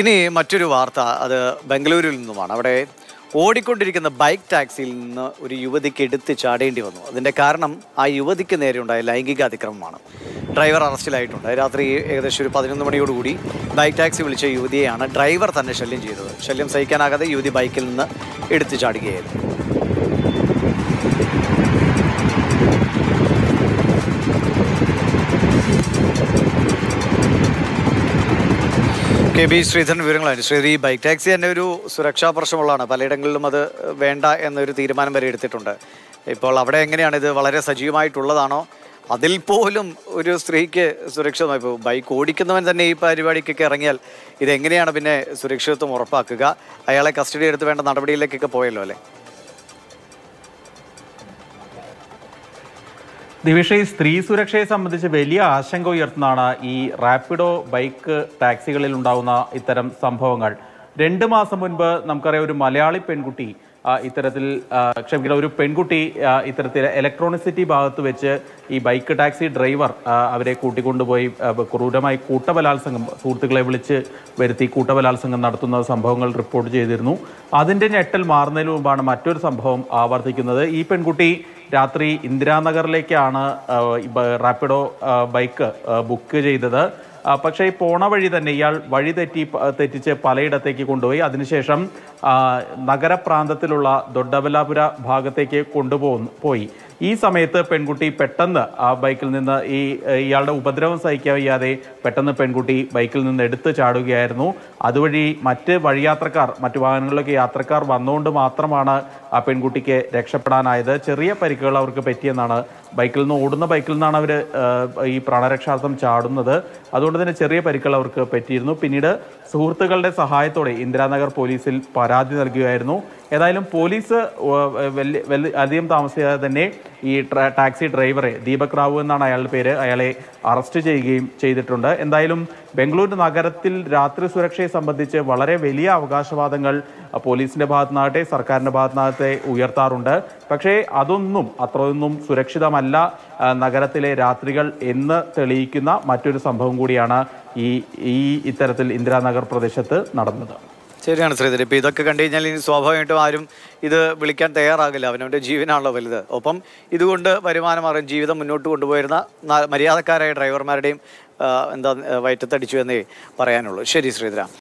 ഇനി മറ്റൊരു വാർത്ത അത് ബംഗളൂരുവിൽ നിന്നുമാണ് അവിടെ ഓടിക്കൊണ്ടിരിക്കുന്ന ബൈക്ക് ടാക്സിയിൽ നിന്ന് ഒരു യുവതിക്ക് എടുത്ത് ചാടേണ്ടി വന്നു അതിൻ്റെ കാരണം ആ യുവതിക്ക് നേരെയുണ്ടായ ലൈംഗിക അതിക്രമമാണ് ഡ്രൈവർ അറസ്റ്റിലായിട്ടുണ്ട് രാത്രി ഏകദേശം ഒരു പതിനൊന്ന് മണിയോടുകൂടി ബൈക്ക് ടാക്സി വിളിച്ച യുവതിയെയാണ് ഡ്രൈവർ തന്നെ ശല്യം ചെയ്തത് ശല്യം സഹിക്കാനാകാതെ യുവതി ബൈക്കിൽ നിന്ന് എടുത്തു ചാടുകയായിരുന്നു കെ ബി ശ്രീധരൻ വിവരങ്ങളാണ് ശ്രീധരി ബൈക്ക് ടാക്സി തന്നെ ഒരു സുരക്ഷാ പ്രശ്നമുള്ളതാണ് പലയിടങ്ങളിലും അത് വേണ്ട എന്നൊരു തീരുമാനം വരെ എടുത്തിട്ടുണ്ട് ഇപ്പോൾ അവിടെ എങ്ങനെയാണ് ഇത് വളരെ സജീവമായിട്ടുള്ളതാണോ അതിൽ പോലും ഒരു സ്ത്രീക്ക് സുരക്ഷിതമായി ഇപ്പോൾ ബൈക്ക് ഓടിക്കുന്നവൻ തന്നെ ഈ പരിപാടിക്കൊക്കെ ഇറങ്ങിയാൽ ഇതെങ്ങനെയാണ് പിന്നെ സുരക്ഷിതത്വം ഉറപ്പാക്കുക അയാളെ കസ്റ്റഡി എടുത്ത് വേണ്ട നടപടിയിലേക്കൊക്കെ പോയല്ലോ അല്ലേ ദിവിഷ ഈ സ്ത്രീ സുരക്ഷയെ സംബന്ധിച്ച് വലിയ ആശങ്ക ഉയർത്തുന്നതാണ് ഈ റാപ്പിഡോ ബൈക്ക് ടാക്സികളിൽ ഉണ്ടാകുന്ന ഇത്തരം സംഭവങ്ങൾ രണ്ട് മാസം മുൻപ് നമുക്കറിയാം ഒരു മലയാളി പെൺകുട്ടി ഇത്തരത്തിൽ ക്ഷമിക്കണം ഒരു പെൺകുട്ടി ഇത്തരത്തിൽ ഇലക്ട്രോണിസിറ്റി ഭാഗത്ത് വെച്ച് ഈ ബൈക്ക് ടാക്സി ഡ്രൈവർ അവരെ കൂട്ടിക്കൊണ്ടുപോയി ക്രൂരമായി കൂട്ടബലാത്സംഗം സുഹൃത്തുക്കളെ വിളിച്ച് വരുത്തി കൂട്ടബലാത്സംഗം നടത്തുന്ന സംഭവങ്ങൾ റിപ്പോർട്ട് ചെയ്തിരുന്നു അതിൻ്റെ ഞെട്ടൽ മാറുന്നതിന് മുമ്പാണ് മറ്റൊരു സംഭവം ആവർത്തിക്കുന്നത് ഈ പെൺകുട്ടി രാത്രി ഇന്ദിരാനഗറിലേക്കാണ് റാപ്പിഡോ ബൈക്ക് ബുക്ക് ചെയ്തത് പക്ഷേ ഈ പോണ വഴി തന്നെ ഇയാൾ വഴി തെറ്റി തെറ്റിച്ച് പലയിടത്തേക്ക് കൊണ്ടുപോയി അതിനുശേഷം നഗരപ്രാന്തത്തിലുള്ള ദൊഡബലാപുര ഭാഗത്തേക്ക് കൊണ്ടുപോകുന്നു പോയി ഈ സമയത്ത് പെൺകുട്ടി പെട്ടെന്ന് ആ ബൈക്കിൽ നിന്ന് ഈ ഇയാളുടെ ഉപദ്രവം സഹിക്കാതെ വയ്യാതെ പെട്ടെന്ന് പെൺകുട്ടി ബൈക്കിൽ നിന്ന് എടുത്തു ചാടുകയായിരുന്നു അതുവഴി മറ്റ് വഴിയാത്രക്കാർ മറ്റു വാഹനങ്ങളിലൊക്കെ യാത്രക്കാർ വന്നുകൊണ്ട് മാത്രമാണ് ആ പെൺകുട്ടിക്ക് രക്ഷപ്പെടാനായത് ചെറിയ പരിക്കുകൾ അവർക്ക് പറ്റിയെന്നാണ് ബൈക്കിൽ നിന്ന് ഓടുന്ന ബൈക്കിൽ നിന്നാണ് അവർ ഈ പ്രാണരക്ഷാർത്ഥം ചാടുന്നത് അതുകൊണ്ട് തന്നെ ചെറിയ പരിക്കൾ അവർക്ക് പറ്റിയിരുന്നു പിന്നീട് സുഹൃത്തുക്കളുടെ സഹായത്തോടെ ഇന്ദിരാനഗർ പോലീസിൽ പരാതി നൽകുകയായിരുന്നു ഏതായാലും പോലീസ് വലിയ അധികം താമസിയാതെ തന്നെ ഈ ടാക്സി ഡ്രൈവറെ ദീപക് റാവു എന്നാണ് അയാളുടെ പേര് അയാളെ അറസ്റ്റ് ചെയ്യുകയും ചെയ്തിട്ടുണ്ട് എന്തായാലും ബംഗളൂരു നഗരത്തിൽ രാത്രി സുരക്ഷയെ സംബന്ധിച്ച് വളരെ വലിയ അവകാശവാദങ്ങൾ പോലീസിൻ്റെ ഭാഗത്തുനിന്നാകട്ടെ സർക്കാരിൻ്റെ ഭാഗത്തുനിന്നാകട്ടെ ഉയർത്താറുണ്ട് പക്ഷേ അതൊന്നും അത്രയൊന്നും സുരക്ഷിതമല്ല നഗരത്തിലെ രാത്രികൾ എന്ന് തെളിയിക്കുന്ന മറ്റൊരു സംഭവം കൂടിയാണ് ഈ ഈ ഇത്തരത്തിൽ ഇന്ദിരാനഗർ പ്രദേശത്ത് നടന്നത് ശരിയാണ് ശ്രീധരൻ ഇപ്പം ഇതൊക്കെ കണ്ടു കഴിഞ്ഞാൽ ഇനി സ്വാഭാവികമായിട്ടും ആരും ഇത് വിളിക്കാൻ തയ്യാറാകില്ല അവനവൻ്റെ ജീവനാണല്ലോ വലുത് ഒപ്പം ഇതുകൊണ്ട് വരുമാനമാറും ജീവിതം മുന്നോട്ട് കൊണ്ടുപോയിരുന്ന മര്യാദക്കാരായ ഡ്രൈവർമാരുടെയും എന്താ വയറ്റത്തടിച്ചു എന്നേ പറയാനുള്ളൂ ശരി ശ്രീധര